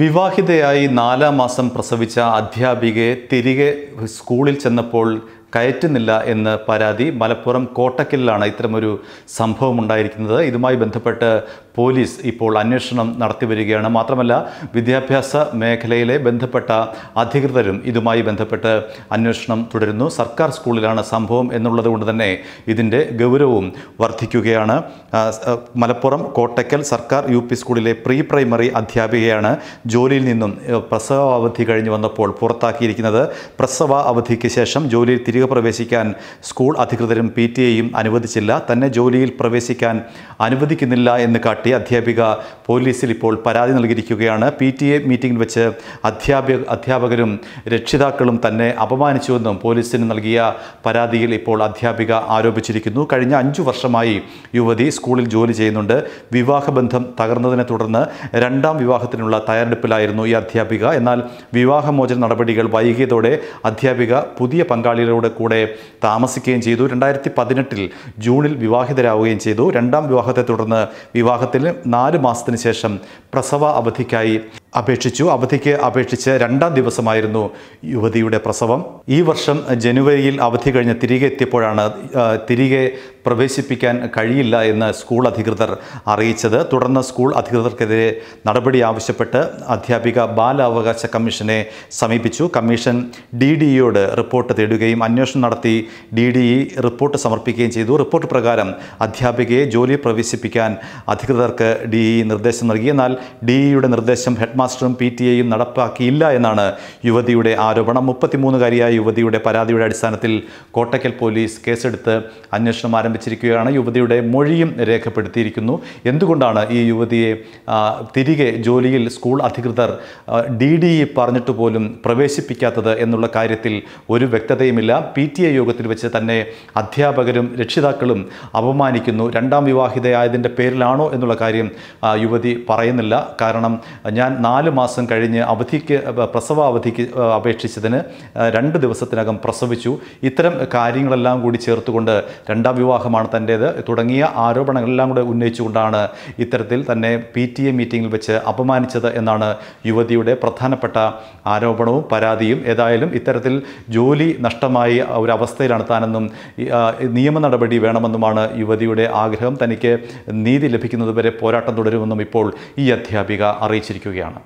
വിവാഹിതയായി നാലാം മാസം പ്രസവിച്ച അധ്യാപികയെ തിരികെ സ്കൂളിൽ ചെന്നപ്പോൾ കയറ്റുന്നില്ല എന്ന് പരാതി മലപ്പുറം കോട്ടക്കലിലാണ് ഇത്തരമൊരു സംഭവം ഉണ്ടായിരിക്കുന്നത് ഇതുമായി ബന്ധപ്പെട്ട് പോലീസ് ഇപ്പോൾ അന്വേഷണം നടത്തി വരികയാണ് മാത്രമല്ല വിദ്യാഭ്യാസ മേഖലയിലെ ബന്ധപ്പെട്ട അധികൃതരും ഇതുമായി ബന്ധപ്പെട്ട് അന്വേഷണം തുടരുന്നു സർക്കാർ സ്കൂളിലാണ് സംഭവം എന്നുള്ളത് കൊണ്ട് തന്നെ ഇതിൻ്റെ ഗൗരവവും വർദ്ധിക്കുകയാണ് മലപ്പുറം കോട്ടക്കൽ സർക്കാർ യു പി സ്കൂളിലെ പ്രീ പ്രൈമറി അധ്യാപികയാണ് ജോലിയിൽ നിന്നും പ്രസവ അവധി കഴിഞ്ഞ് വന്നപ്പോൾ പുറത്താക്കിയിരിക്കുന്നത് പ്രസവ അവധിക്ക് ശേഷം ജോലിയിൽ തിരി തിരികെ പ്രവേശിക്കാൻ സ്കൂൾ അധികൃതരും പി ടി എയും അനുവദിച്ചില്ല തന്നെ ജോലിയിൽ പ്രവേശിക്കാൻ അനുവദിക്കുന്നില്ല എന്ന് കാട്ടി അധ്യാപിക പോലീസിൽ ഇപ്പോൾ പരാതി നൽകിയിരിക്കുകയാണ് പി ടി എ മീറ്റിംഗിൽ വെച്ച് അധ്യാപക അധ്യാപകരും രക്ഷിതാക്കളും തന്നെ അപമാനിച്ചുവെന്നും പോലീസിന് നൽകിയ പരാതിയിൽ ഇപ്പോൾ അധ്യാപിക ആരോപിച്ചിരിക്കുന്നു കഴിഞ്ഞ അഞ്ചു വർഷമായി യുവതി സ്കൂളിൽ ജോലി ചെയ്യുന്നുണ്ട് വിവാഹബന്ധം തകർന്നതിനെ തുടർന്ന് രണ്ടാം വിവാഹത്തിനുള്ള തയ്യാറെടുപ്പിലായിരുന്നു ഈ അധ്യാപിക എന്നാൽ വിവാഹമോചന നടപടികൾ വൈകിയതോടെ അധ്യാപിക പുതിയ പങ്കാളികളോട് അവരുടെ കൂടെ താമസിക്കുകയും ചെയ്തു രണ്ടായിരത്തി പതിനെട്ടിൽ ജൂണിൽ വിവാഹിതരാവുകയും ചെയ്തു രണ്ടാം വിവാഹത്തെ തുടർന്ന് വിവാഹത്തിന് നാല് മാസത്തിന് ശേഷം പ്രസവ അവധിക്കായി അപേക്ഷിച്ചു അവധിക്ക് അപേക്ഷിച്ച് രണ്ടാം ദിവസമായിരുന്നു യുവതിയുടെ പ്രസവം ഈ വർഷം ജനുവരിയിൽ അവധി കഴിഞ്ഞ് തിരികെ എത്തിയപ്പോഴാണ് തിരികെ പ്രവേശിപ്പിക്കാൻ കഴിയില്ല എന്ന് സ്കൂൾ അധികൃതർ അറിയിച്ചത് തുടർന്ന് സ്കൂൾ അധികൃതർക്കെതിരെ നടപടി ആവശ്യപ്പെട്ട് അധ്യാപിക ബാലാവകാശ കമ്മീഷനെ സമീപിച്ചു കമ്മീഷൻ ഡി ഡി ഇയോട് റിപ്പോർട്ട് തേടുകയും അന്വേഷണം നടത്തി ഡി ഡി ഇ റിപ്പോർട്ട് സമർപ്പിക്കുകയും ചെയ്തു റിപ്പോർട്ട് പ്രകാരം അധ്യാപികയെ ജോലി പ്രവേശിപ്പിക്കാൻ അധികൃതർക്ക് ഡി ഇ നിർദ്ദേശം നൽകി എന്നാൽ ഡി ഇയുടെ നിർദ്ദേശം ഹെഡ് മാസ്റ്ററും പി ടി എയും നടപ്പാക്കിയില്ല എന്നാണ് യുവതിയുടെ ആരോപണം മുപ്പത്തിമൂന്നുകാരിയായ യുവതിയുടെ പരാതിയുടെ അടിസ്ഥാനത്തിൽ കോട്ടയ്ക്കൽ പോലീസ് കേസെടുത്ത് അന്വേഷണം ആരംഭിച്ചിരിക്കുകയാണ് യുവതിയുടെ മൊഴിയും രേഖപ്പെടുത്തിയിരിക്കുന്നു എന്തുകൊണ്ടാണ് ഈ യുവതിയെ തിരികെ ജോലിയിൽ സ്കൂൾ അധികൃതർ ഡി ഡി ഇ പറഞ്ഞിട്ട് പോലും പ്രവേശിപ്പിക്കാത്തത് എന്നുള്ള കാര്യത്തിൽ ഒരു വ്യക്തതയുമില്ല പി ടി എ യോഗത്തിൽ വെച്ച് തന്നെ അധ്യാപകരും രക്ഷിതാക്കളും അപമാനിക്കുന്നു രണ്ടാം വിവാഹിതയായതിൻ്റെ പേരിലാണോ എന്നുള്ള കാര്യം യുവതി പറയുന്നില്ല കാരണം ഞാൻ നാല് മാസം കഴിഞ്ഞ് അവധിക്ക് പ്രസവ അവധിക്ക് അപേക്ഷിച്ചതിന് രണ്ട് ദിവസത്തിനകം പ്രസവിച്ചു ഇത്തരം കാര്യങ്ങളെല്ലാം കൂടി ചേർത്തുകൊണ്ട് രണ്ടാം വിവാഹമാണ് തൻ്റേത് തുടങ്ങിയ ആരോപണങ്ങളെല്ലാം കൂടെ ഉന്നയിച്ചുകൊണ്ടാണ് ഇത്തരത്തിൽ തന്നെ പി ടി എ മീറ്റിംഗിൽ വെച്ച് അപമാനിച്ചത് എന്നാണ് യുവതിയുടെ പ്രധാനപ്പെട്ട ആരോപണവും പരാതിയും ഏതായാലും ഇത്തരത്തിൽ ജോലി നഷ്ടമായി ഒരു അവസ്ഥയിലാണ് താനെന്നും നിയമ നടപടി വേണമെന്നുമാണ് യുവതിയുടെ ആഗ്രഹം തനിക്ക് നീതി ലഭിക്കുന്നതുവരെ പോരാട്ടം തുടരുമെന്നും ഇപ്പോൾ ഈ അധ്യാപിക അറിയിച്ചിരിക്കുകയാണ്